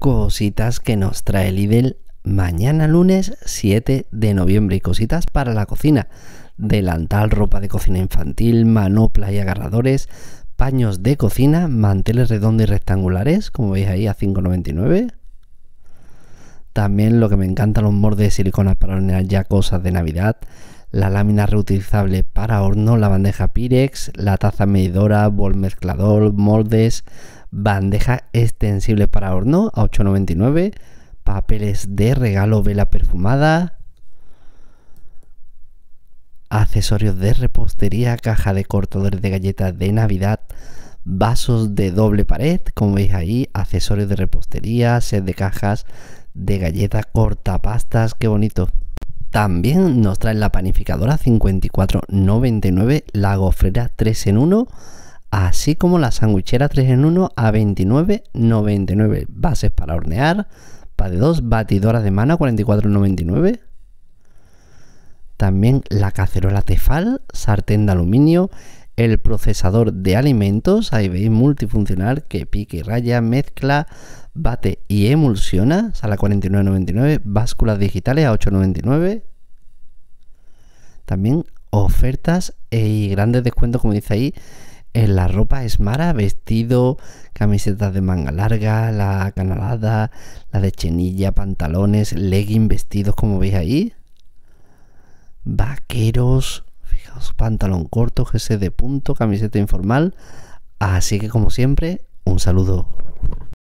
cositas que nos trae Lidl mañana lunes 7 de noviembre y cositas para la cocina. Delantal, ropa de cocina infantil, manopla y agarradores, paños de cocina, manteles redondos y rectangulares, como veis ahí a 5,99. También lo que me encanta, los moldes de silicona para hornear ya cosas de Navidad, la lámina reutilizable para horno, la bandeja Pirex, la taza medidora, bol mezclador, moldes, bandeja extensible para horno a 8,99, papeles de regalo, vela perfumada, accesorios de repostería, caja de cortadores de galletas de Navidad, vasos de doble pared, como veis ahí, accesorios de repostería, set de cajas de galletas cortapastas, qué bonito. También nos trae la panificadora 54.99, la gofrera 3 en 1, así como la sandwichera 3 en 1 a 29,99. Bases para hornear, para de 2, batidoras de mano a 44,99. También la cacerola tefal, sartén de aluminio, el procesador de alimentos, ahí veis multifuncional que pique y raya, mezcla, bate y emulsiona, sala 49,99, básculas digitales a 8,99. También ofertas e y grandes descuentos, como dice ahí, en la ropa es mara, vestido, camisetas de manga larga, la canalada, la de chenilla, pantalones, legging, vestidos como veis ahí, vaqueros, fijaos, pantalón corto, jersey de punto, camiseta informal. Así que como siempre, un saludo.